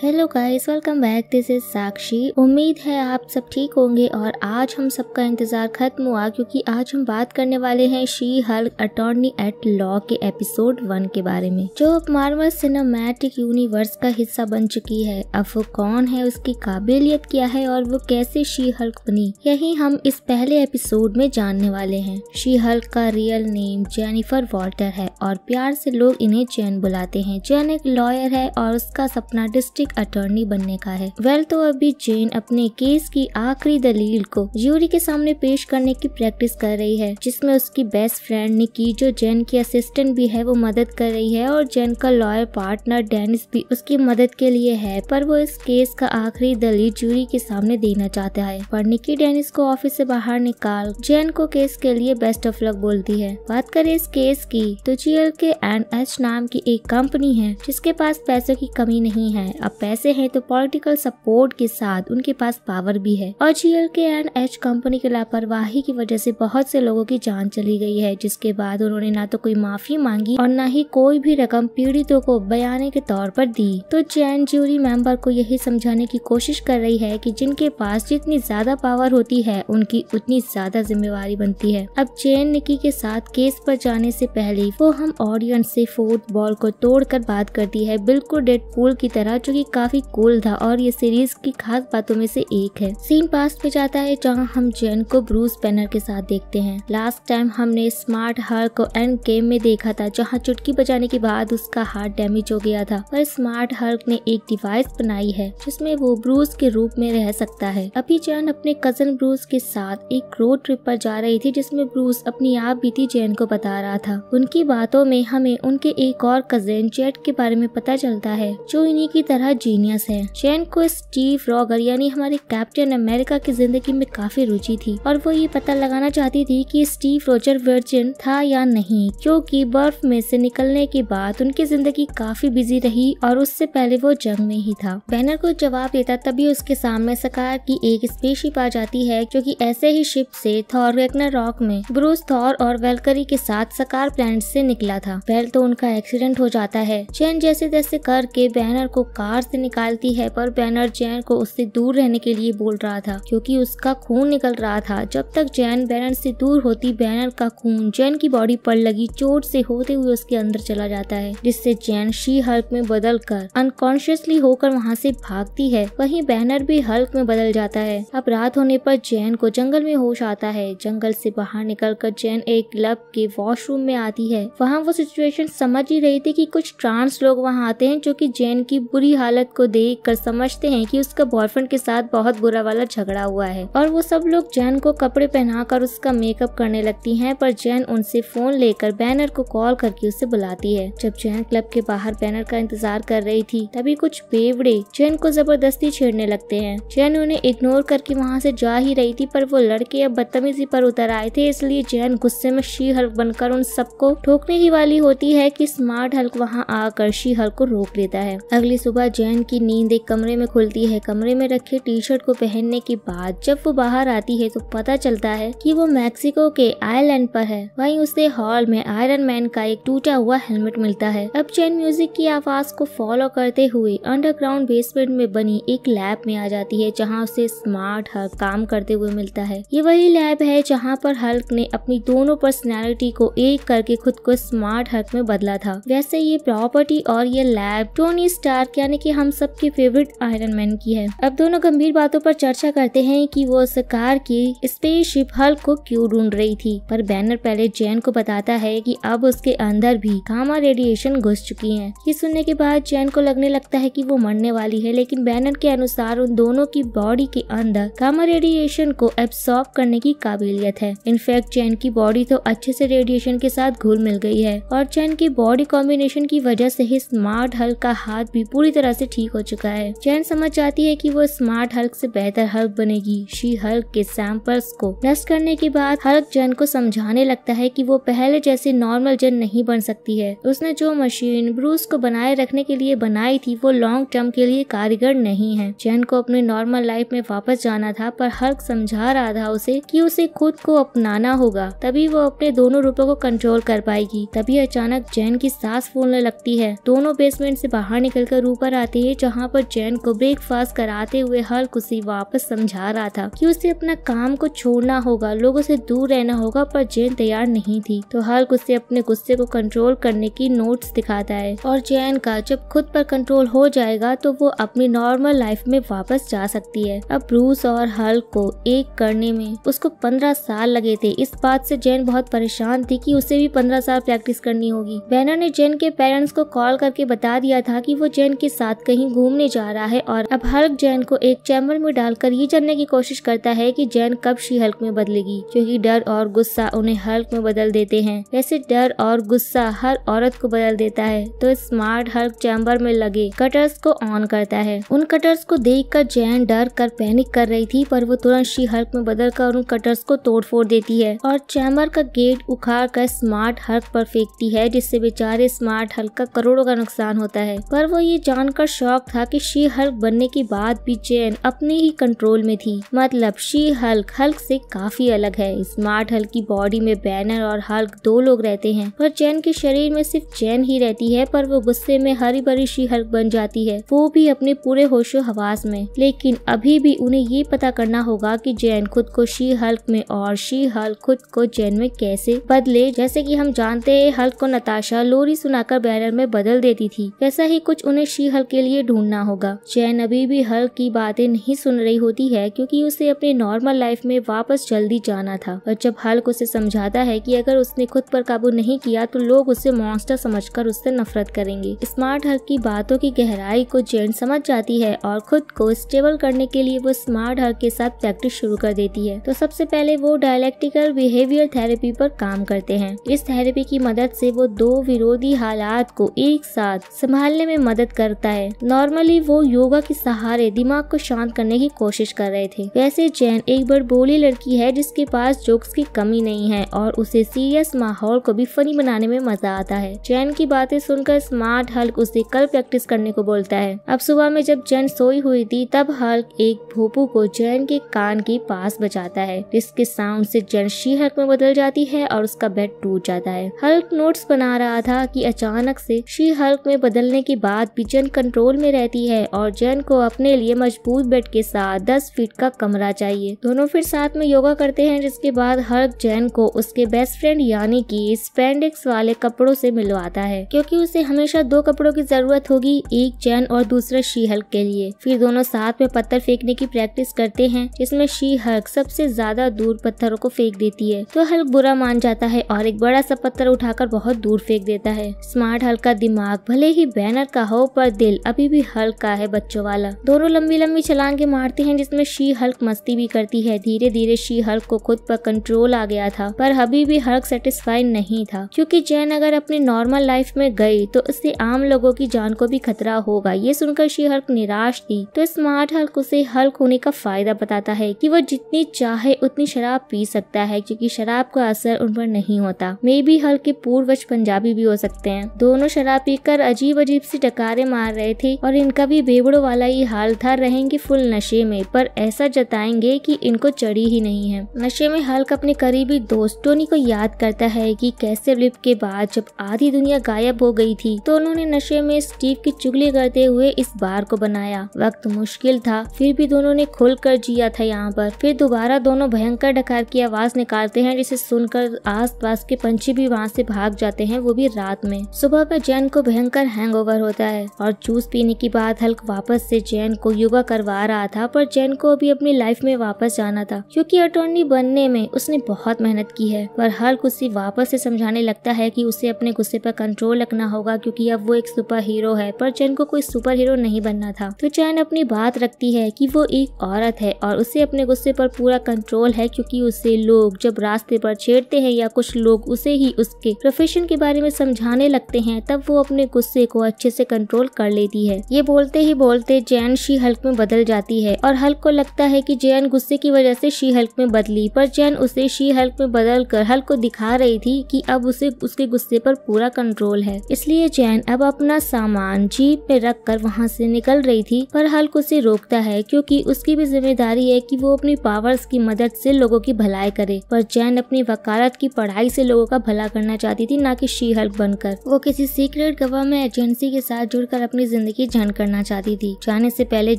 hello guys welcome back this is Sakshi उम्मीद है आप सब ठीक होंगे और आज हम सबका इंतज़ार खत्म हुआ क्योंकि आज हम बात करने वाले हैं She Hulk attorney at law के एपिसोड वन के बारे में जो अब मार्वल सिनेमैटिक यूनिवर्स का हिस्सा बन चुकी है अब वो कौन है उसकी काबिलियत क्या है और वो कैसे शी हल्क बनी यही हम इस पहले एपिसोड में जानने वाले है शी हल्क का रियल नेम जेनिफर वॉल्टर है और प्यार से लोग इन्हें चैन बुलाते हैं चैन एक लॉयर है और उसका सपना डिस्ट्रिक्ट एक अटॉर्नी बनने का है वेल तो अभी जेन अपने केस की आखिरी दलील को ज्यूरी के सामने पेश करने की प्रैक्टिस कर रही है जिसमे उसकी बेस्ट फ्रेंड निकी जो जेन की असिस्टेंट भी है वो मदद कर रही है और जेन का लॉयर पार्टनर डेनिस भी उसकी मदद के लिए है पर वो इस केस का आखिरी दलील ज्यूरी के सामने देना चाहता है पर निकी डेनिस को ऑफिस से बाहर निकाल जेन को केस के लिए बेस्ट ऑफ लक बोलती है बात करें इस केस की तो जी के एंड एच नाम की एक कंपनी है जिसके पास पैसों की कमी नहीं है अब पैसे हैं तो पॉलिटिकल सपोर्ट के साथ उनके पास पावर भी है और G L K and H company की लापरवाही की वजह से बहुत से लोगों की जान चली गई है जिसके बाद उन्होंने ना तो कोई माफी मांगी और न ही कोई भी रकम पीड़ितों को बयाने के तौर पर दी तो चैन ज्यूरी मेंबर को यही समझाने की कोशिश कर रही है कि जिनके पास जितनी ज्यादा पावर होती है उनकी उतनी ज्यादा जिम्मेवारी बनती है अब चैन निकी के साथ केस पर जाने से पहले वो हम ऑडियंस से फोर्थ बॉल को तोड़कर बात करती है बिल्कुल डेड पूल की तरह जो कि काफी कूल था और ये सीरीज की खास बातों में से एक है सीन पास्ट में जाता है जहाँ हम जैन को ब्रूस बैनर के साथ देखते हैं लास्ट टाइम हमने स्मार्ट हर को एंड गेम में देखा था जहाँ चुटकी बजाने के बाद उसका हार्ट डैमेज हो गया था पर स्मार्ट हर्क ने एक डिवाइस बनाई है जिसमे वो ब्रूस के रूप में रह सकता है अभी जैन अपने कजन ब्रूस के साथ एक रोड ट्रिप पर जा रही थी जिसमे ब्रूस अपनी आप बीती जैन को बता रहा था उनकी बातों में हमें उनके एक और कजन जेट के बारे में पता चलता है जो इन्हीं की तरह बड़ा जीनियस है शेन को स्टीव रॉगर यानी हमारे कैप्टन अमेरिका की जिंदगी में काफी रुचि थी और वो ये पता लगाना चाहती थी कि स्टीव रोजर वर्जिन था या नहीं क्योंकि बर्फ में से निकलने के बाद उनकी जिंदगी काफी बिजी रही और उससे पहले वो जंग में ही था बैनर को जवाब देता तभी उसके सामने सकार की एक स्पेसशिप आ जाती है जो की ऐसे ही शिप से थॉर रॉक में ब्रूस थॉर और वेलकरी के साथ सकार प्लान से निकला था वेल तो उनका एक्सीडेंट हो जाता है चैन जैसे तैसे करके बैनर को कार बाहर से निकालती है पर बैनर जैन को उससे दूर रहने के लिए बोल रहा था क्योंकि उसका खून निकल रहा था जब तक जैन बैनर से दूर होती बैनर का खून जैन की बॉडी पर लगी चोट से होते हुए उसके अंदर चला जाता है जिससे जैन शी हल्क में बदल कर अनकॉन्शियसली होकर वहाँ से भागती है वही बैनर भी हल्क में बदल जाता है अब रात होने पर जैन को जंगल में होश आता है जंगल से बाहर कर जैन एक क्लब के वॉशरूम में आती है वहाँ वो सिचुएशन समझ ही रही थी कि कुछ ट्रांस लोग वहाँ आते हैं जो कि जैन की बुरी हालत को देख कर समझते हैं कि उसका बॉयफ्रेंड के साथ बहुत बुरा वाला झगड़ा हुआ है और वो सब लोग जैन को कपड़े पहनाकर उसका मेकअप करने लगती हैं पर जैन उनसे फोन लेकर बैनर को कॉल करके उसे बुलाती है जब जैन क्लब के बाहर बैनर का इंतजार कर रही थी तभी कुछ बेवड़े जैन को जबरदस्ती छेड़ने लगते हैं जैन उन्हें इग्नोर करके वहाँ से जा ही रही थी पर वो लड़के अब बदतमीजी पर उतर आए थे इसलिए जैन गुस्से में शी हल्क बनकर उन सबको ठोकने ही वाली होती है कि स्मार्ट हल्क वहाँ आकर शी हल्क को रोक लेता है अगली सुबह जैन की नींद एक कमरे में खुलती है कमरे में रखे टी शर्ट को पहनने के बाद जब वो बाहर आती है तो पता चलता है कि वो मैक्सिको के आयरलैंड पर है वहीं उसे हॉल में आयरन मैन का एक टूटा हुआ हेलमेट मिलता है अब चैन म्यूजिक की आवाज को फॉलो करते हुए अंडरग्राउंड बेसमेंट में बनी एक लैब में आ जाती है जहाँ उसे स्मार्ट हल्क काम करते हुए मिलता है ये वही लैब है जहाँ पर हल्क ने अपनी दोनों पर्सनैलिटी को एक करके खुद को स्मार्ट हल्क में बदला था वैसे ये प्रॉपर्टी और ये लैब टोनी स्टार यानी कि हम सबके फेवरेट आयरन मैन की है अब दोनों गंभीर बातों पर चर्चा करते हैं कि वो उस कार की स्पेसशिप हल्क को क्यों ढूंढ रही थी पर बैनर पहले जैन को बताता है कि अब उसके अंदर भी कामा रेडिएशन घुस चुकी है ये सुनने के बाद जैन को लगने लगता है की वो मरने वाली है लेकिन बैनर के अनुसार उन दोनों की बॉडी के अंदर कामा रेडिएशन को एब्सॉर्ब करने की काबिलियत है इनफेक्ट चैन की बॉडी तो अच्छे से रेडिएशन के साथ घुल मिल गई है और चैन की बॉडी कॉम्बिनेशन की वजह से ही स्मार्ट हल का हाथ भी पूरी तरह से ठीक हो चुका है चैन समझ जाती है कि वो स्मार्ट हल्क से बेहतर हल्क बनेगी शी हल्क के सैंपल्स को नष्ट करने के बाद हल्क जैन को समझाने लगता है कि वो पहले जैसे नॉर्मल जैन नहीं बन सकती है उसने जो मशीन ब्रूस को बनाए रखने के लिए बनाई थी वो लॉन्ग टर्म के लिए कारीगर नहीं है जैन को अपने नॉर्मल लाइफ में वापस जाना था पर हल्क समझा रहा था उसे की उसे खुद को अपनाना होगा तभी वो अपने दोनों रूपों को कंट्रोल कर पाएगी तभी अचानक जैन की सास फूलने लगती है दोनों बेसमेंट से बाहर निकलकर ऊपर आ जाती है जहाँ पर जैन को ब्रेकफास्ट कराते हुए हर कुशी वापस समझा रहा था कि उसे अपना काम को छोड़ना होगा लोगों से दूर रहना होगा पर जैन तैयार नहीं थी तो हर उसे अपने गुस्से को कंट्रोल करने की नोट्स दिखाता है और जैन का जब खुद पर कंट्रोल हो जाएगा तो वो अपनी नॉर्मल लाइफ में वापस जा सकती है अब ब्रूस और हल को एक करने में उसको पंद्रह साल लगे थे इस बात से जैन बहुत परेशान थी कि उसे भी पंद्रह साल प्रैक्टिस करनी होगी बैनर ने जैन के पेरेंट्स को कॉल करके बता दिया था कि वो जैन के साथ साथ कहीं घूमने जा रहा है और अब हल्क जैन को एक चैम्बर में डालकर ये जानने की कोशिश करता है कि जैन कब शी हल्क में बदलेगी क्योंकि डर और गुस्सा उन्हें हल्क में बदल देते हैं वैसे डर और गुस्सा हर औरत को बदल देता है तो स्मार्ट हल्क चैम्बर में लगे कटर्स को ऑन करता है उन कटर्स को देख कर जैन डर कर पैनिक कर रही थी पर वो तुरंत शी हल्क में बदल कर उन कटर्स को तोड़ फोड़ देती है और चैम्बर का गेट उखाड़ कर स्मार्ट हल्क पर फेंकती है जिससे बेचारे स्मार्ट हल्क का करोड़ों का नुकसान होता है पर वो ये जान का शौक था कि शी हल्क बनने के बाद भी जेन अपने ही कंट्रोल में थी मतलब शी हल्क हल्क से काफी अलग है स्मार्ट हल्क की बॉडी में बैनर और हल्क दो लोग रहते हैं पर जेन के शरीर में सिर्फ जेन ही रहती है पर वो गुस्से में हरी भरी शी हल्क बन जाती है वो भी अपने पूरे होशो हवास में लेकिन अभी भी उन्हें ये पता करना होगा कि जैन खुद को शी हल्क में और शी हल्क खुद को जैन में कैसे बदले जैसे कि हम जानते हैं हल्क को नताशा लोरी सुनाकर बैनर में बदल देती थी वैसा ही कुछ उन्हें शी हल्क के लिए ढूंढना होगा चैन अभी भी हल की बातें नहीं सुन रही होती है क्योंकि उसे अपने नॉर्मल लाइफ में वापस जल्दी जाना था और जब हल्क उसे समझाता है कि अगर उसने खुद पर काबू नहीं किया तो लोग उसे मॉन्स्टर समझकर उससे नफरत करेंगे स्मार्ट हल्क की बातों की गहराई को जैन समझ जाती है और खुद को स्टेबल करने के लिए वो स्मार्ट हल्क के साथ प्रैक्टिस शुरू कर देती है तो सबसे पहले वो डायलेक्टिकल बिहेवियर थेरेपी पर काम करते हैं इस थेरेपी की मदद से वो दो विरोधी हालात को एक साथ संभालने में मदद करता है है नॉर्मली वो योगा के सहारे दिमाग को शांत करने की कोशिश कर रहे थे वैसे जैन एक बड़ बोली लड़की है जिसके पास जोक्स की कमी नहीं है और उसे सीरियस माहौल को भी फनी बनाने में मजा आता है जैन की बातें सुनकर स्मार्ट हल्क उसे कल प्रैक्टिस करने को बोलता है अब सुबह में जब जैन सोई हुई थी तब हल्क एक भोपू को जैन के कान के पास बचाता है जिसके साउंड से जैन शी हल्क में बदल जाती है और उसका बेड टूट जाता है हल्क नोट्स बना रहा था कि अचानक से शी हल्क में बदलने के बाद भी जैन कंट्रोल में रहती है और जैन को अपने लिए मजबूत बेड के साथ दस फीट का कमरा चाहिए दोनों फिर साथ में योगा करते हैं जिसके बाद हर्क जैन को उसके बेस्ट फ्रेंड यानी कि स्पेंडिक्स वाले कपड़ों से मिलवाता है क्योंकि उसे हमेशा दो कपड़ों की जरूरत होगी एक जैन और दूसरा शी हल्क के लिए फिर दोनों साथ में पत्थर फेंकने की प्रैक्टिस करते हैं जिसमे शी हल्क सबसे ज्यादा दूर पत्थरों को फेंक देती है तो हल्क बुरा मान जाता है और एक बड़ा सा पत्थर उठाकर बहुत दूर फेंक देता है स्मार्ट हल्क का दिमाग भले ही बैनर का हो पर दिल बिल अभी भी हल्क का है बच्चों वाला दोनों लंबी लंबी छलांगे मारते हैं जिसमें शी हल्क मस्ती भी करती है धीरे धीरे शी हल्क को खुद पर कंट्रोल आ गया था पर अभी भी हल्क सेटिस्फाई नहीं था क्योंकि जैन अगर अपनी नॉर्मल लाइफ में गई तो इससे आम लोगों की जान को भी खतरा होगा ये सुनकर शी हल्क निराश थी तो स्मार्ट हल्क उसे हल्क होने का फायदा बताता है की वो जितनी चाहे उतनी शराब पी सकता है क्यूँकी शराब का असर उन पर नहीं होता मे भी हल्क के पूर्वज पंजाबी भी हो सकते हैं दोनों शराब पीकर अजीब अजीब सी डकारे मार रहे गए थे और इनका भी बेबड़ो वाला ही हाल था रहेंगे फुल नशे में पर ऐसा जताएंगे कि इनको चढ़ी ही नहीं है नशे में हल्क अपने करीबी दोस्त टोनी को याद करता है कि कैसे ब्लिप के बाद जब आधी दुनिया गायब हो गई थी तो उन्होंने नशे में स्टीव की चुगली करते हुए इस बार को बनाया वक्त मुश्किल था फिर भी दोनों ने खोल कर जिया था यहाँ पर फिर दोबारा दोनों भयंकर डकार की आवाज निकालते हैं जिसे सुनकर आस पास के पंछी भी वहाँ से भाग जाते हैं वो भी रात में सुबह में जैन को भयंकर हैंगओवर होता है और जूस जूस पीने के बाद हल्क वापस से जैन को योगा करवा रहा था पर जैन को अभी अपनी लाइफ में वापस जाना था क्योंकि अटोर्नी बनने में उसने बहुत मेहनत की है पर हल्क उसे वापस से समझाने लगता है कि उसे अपने गुस्से पर कंट्रोल रखना होगा क्योंकि अब वो एक सुपर हीरो है पर जैन को कोई सुपर हीरो नहीं बनना था तो जैन अपनी बात रखती है की वो एक औरत है और उसे अपने गुस्से पर पूरा कंट्रोल है क्यूँकी उसे लोग जब रास्ते पर छेड़ते हैं या कुछ लोग उसे ही उसके प्रोफेशन के बारे में समझाने लगते हैं तब वो अपने गुस्से को अच्छे से कंट्रोल कर लेती है ये बोलते ही बोलते जैन शी हल्क में बदल जाती है और हल्क को लगता है कि जैन गुस्से की वजह से शी हल्क में बदली पर जैन उसे शी हल्क में बदल कर हल्क को दिखा रही थी कि अब उसे उसके गुस्से पर पूरा कंट्रोल है इसलिए जैन अब अपना सामान जीप में रख कर वहाँ से निकल रही थी पर हल्क उसे रोकता है क्योंकि उसकी भी जिम्मेदारी है की वो अपनी पावर्स की मदद से लोगों की भलाई करे पर जैन अपनी वकालत की पढ़ाई से लोगों का भला करना चाहती थी न की शी हल्क बनकर वो किसी सीक्रेट गवर्नमेंट एजेंसी के साथ जुड़कर अपनी पूरी जिंदगी जन करना चाहती थी जाने से पहले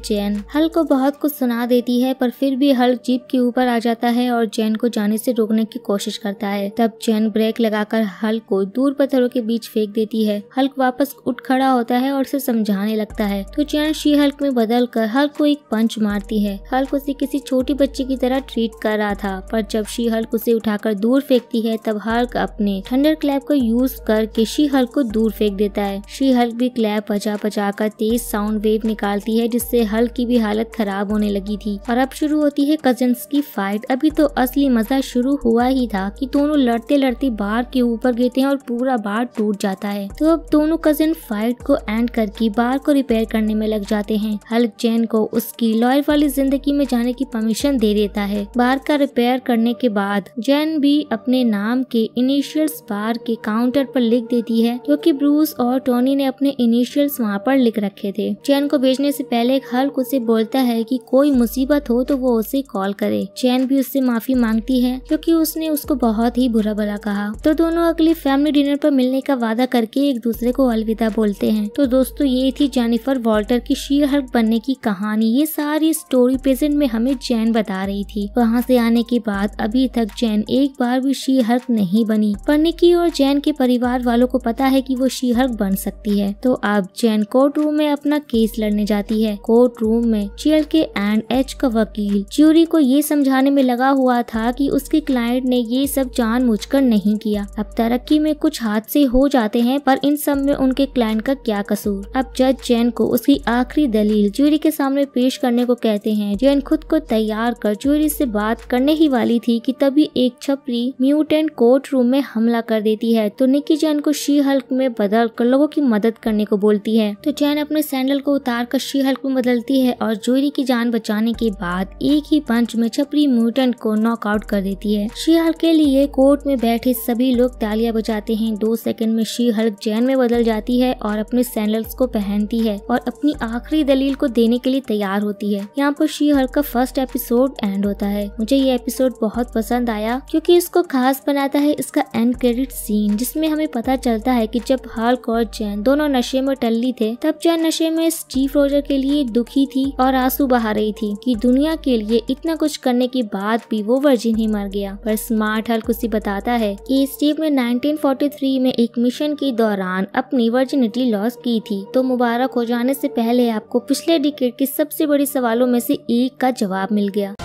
जैन हल को बहुत कुछ सुना देती है पर फिर भी हल जीप के ऊपर आ जाता है और जैन को जाने से रोकने की कोशिश करता है तब जैन ब्रेक लगाकर हल को दूर पत्थरों के बीच फेंक देती है हल्क वापस उठ खड़ा होता है और उसे समझाने लगता है तो जैन शी हल्क में बदल कर हल्क को एक पंच मारती है हल्क उसे किसी छोटी बच्ची की तरह ट्रीट कर रहा था पर जब शी हल्क उसे उठाकर दूर फेंकती है तब हल्क अपने थंडर क्लैप को यूज करके शी हल्क को दूर फेंक देता है शी हल्क भी क्लैप बचा बचा जाकर तेज साउंड वेव निकालती है जिससे हल की भी हालत खराब होने लगी थी और अब शुरू होती है कजन्स की फाइट अभी तो असली मजा शुरू हुआ ही था कि दोनों लड़ते लड़ते बार के ऊपर गिरते हैं और पूरा बार टूट जाता है तो अब दोनों कजन फाइट को एंड करके बार को रिपेयर करने में लग जाते हैं हल्क जैन को उसकी लॉयर वाली जिंदगी में जाने की परमिशन दे देता है बार का रिपेयर करने के बाद जैन भी अपने नाम के इनिशियल्स बार के काउंटर पर लिख देती है क्योंकि ब्रूस और टोनी ने अपने इनिशियल्स वहाँ पढ़ लिख रखे थे चैन को भेजने से पहले हल्क उसे बोलता है कि कोई मुसीबत हो तो वो उसे कॉल करे चैन भी उससे माफी मांगती है क्योंकि उसने उसको बहुत ही बुरा भला कहा तो दोनों अगले फैमिली डिनर पर मिलने का वादा करके एक दूसरे को अलविदा बोलते हैं तो दोस्तों ये थी जेनिफर वॉल्टर की शीर हल्क बनने की कहानी ये सारी स्टोरी प्रेजेंट में हमें चैन बता रही थी वहाँ से आने के बाद अभी तक जैन एक बार भी शी हल्क नहीं बनी पर निकी और जैन के परिवार वालों को पता है कि वो शी हल्क बन सकती है तो अब जैन को कोर्ट रूम में अपना केस लड़ने जाती है कोर्ट रूम में चील के एंड एच का वकील ज्यूरी को ये समझाने में लगा हुआ था कि उसके क्लाइंट ने ये सब जानबूझकर नहीं किया अब तरक्की में कुछ हादसे हो जाते हैं पर इन सब में उनके क्लाइंट का क्या कसूर अब जज जैन को उसकी आखिरी दलील ज्यूरी के सामने पेश करने को कहते हैं जैन खुद को तैयार कर ज्यूरी से बात करने ही वाली थी की तभी एक छपरी म्यूटेंट कोर्ट रूम में हमला कर देती है तो निकी जैन को शी हल्क में बदल कर लोगों की मदद करने को बोलती है तो जैन अपने सैंडल को उतार कर शी हल्क में बदलती है और जोरी की जान बचाने के बाद एक ही पंच में छपरी म्यूटेंट को नॉकआउट कर देती है शी हल्क के लिए कोर्ट में बैठे सभी लोग तालियां बजाते हैं दो सेकंड में शी हल्क जैन में बदल जाती है और अपने सैंडल्स को पहनती है और अपनी आखिरी दलील को देने के लिए तैयार होती है यहाँ पर शी हल्क का फर्स्ट एपिसोड एंड होता है मुझे ये एपिसोड बहुत पसंद आया क्योंकि इसको खास बनाता है इसका एंड क्रेडिट सीन जिसमें हमें पता चलता है कि जब हल्क और जैन दोनों नशे में टल्ली थे तब तपजा नशे में स्टीव रोजर के लिए दुखी थी और आंसू बहा रही थी कि दुनिया के लिए इतना कुछ करने के बाद भी वो वर्जिन ही मर गया पर स्मार्ट हल्क उसे बताता है कि स्टीव ने 1943 में एक मिशन के दौरान अपनी वर्जिनिटी लॉस की थी तो मुबारक हो जाने से पहले आपको पिछले डिकेट के सबसे बड़े सवालों में से एक का जवाब मिल गया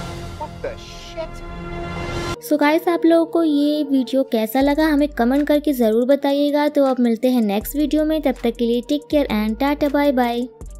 सो गाइस आप लोगों को ये वीडियो कैसा लगा हमें कमेंट करके ज़रूर बताइएगा तो आप मिलते हैं नेक्स्ट वीडियो में तब तक के लिए take care and tata bye bye